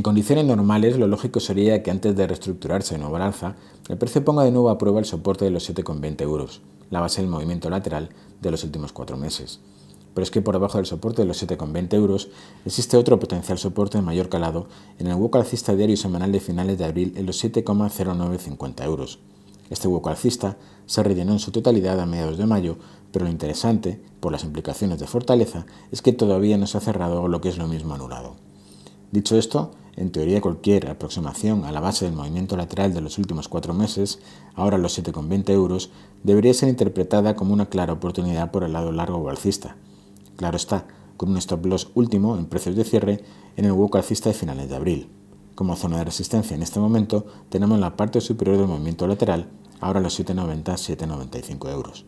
En condiciones normales, lo lógico sería que antes de reestructurarse al alza, el precio ponga de nuevo a prueba el soporte de los 7,20 euros, la base del movimiento lateral de los últimos cuatro meses. Pero es que por debajo del soporte de los 7,20 euros existe otro potencial soporte de mayor calado en el hueco alcista diario y semanal de finales de abril en los 7,0950 euros. Este hueco alcista se rellenó en su totalidad a mediados de mayo, pero lo interesante, por las implicaciones de fortaleza, es que todavía no se ha cerrado lo que es lo mismo anulado. Dicho esto, en teoría, cualquier aproximación a la base del movimiento lateral de los últimos cuatro meses, ahora los 7,20 euros, debería ser interpretada como una clara oportunidad por el lado largo o alcista. Claro está, con un stop loss último en precios de cierre en el hueco alcista de finales de abril. Como zona de resistencia en este momento tenemos la parte superior del movimiento lateral, ahora los 7,90-7,95 euros.